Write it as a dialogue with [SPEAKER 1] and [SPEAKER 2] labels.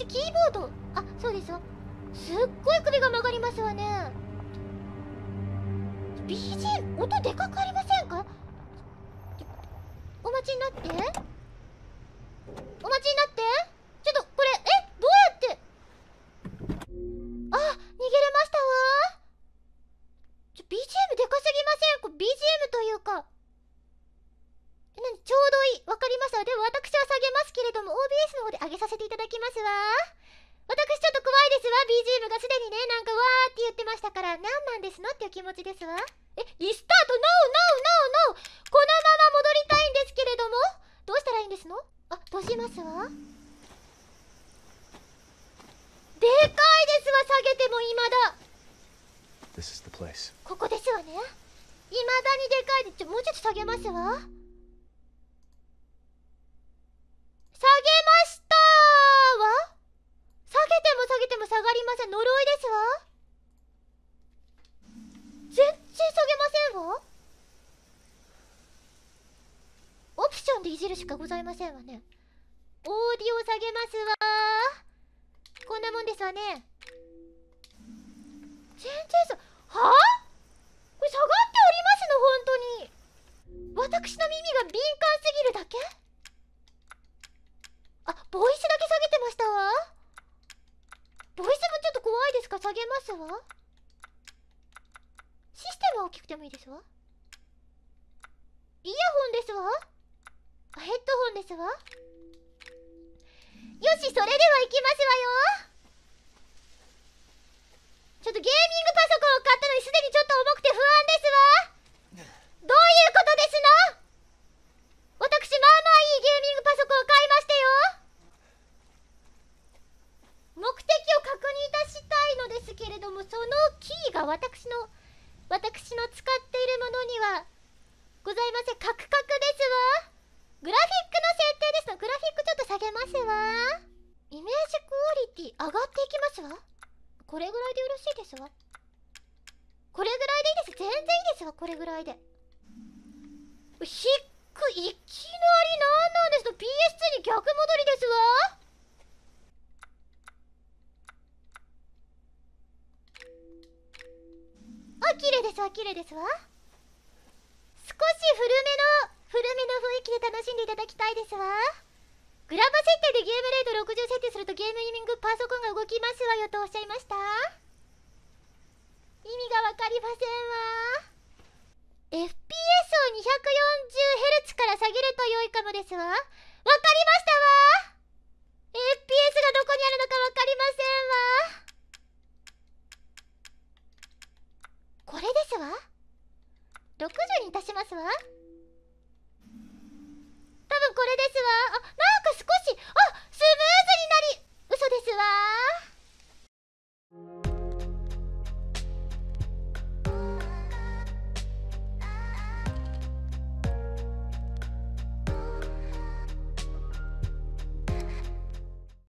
[SPEAKER 1] しキーボードあそうですよすっごい首が曲がりますわね BG 音でかくありませんかお待ちになってお待ちになって BGM がすでにねなんかわーって言ってましたから何なんですのっていう気持ちですわえリスタート NO NO NO NO このまま戻りたいんですけれどもどうしたらいいんですのあ閉じますわでかいですわ下げてもいまだここですわねいまだにでかいでちょもうちょっと下げますわンでいじるしかございませんわねオーディオ下げますわこんなもんですわね全然さはあこれ下がっておりますの本当に私の耳が敏感すぎるだけあボイスだけ下げてましたわボイスもちょっと怖いですか下げますわシステムは大きくてもいいですわイヤホンですわヘッドホンですわよしそれではいきますわよちょっとゲーミングパソコンを買ったのにすでにちょっと重くて不安ですわどういうことですの私まあまあいいゲーミングパソコンを買いましてよ目的を確認いたしたいのですけれどもそのキーが私の私の使っているものにはございませんカクカクですわこれぐらいでよろしいですわこれぐらいでいいです全然いいですわこれぐらいでひっくいきなり何なんですと PS2 に逆戻りですわあ綺麗ですわ綺麗ですわ少し古めの古めの雰囲気で楽しんでいただきたいですわグラバ設定でゲームせんわ FPS を 240Hz から下げると良いかもですわわかりましたわ FPS がどこにあるのかわかりませんわこれですわ60にいたしますわ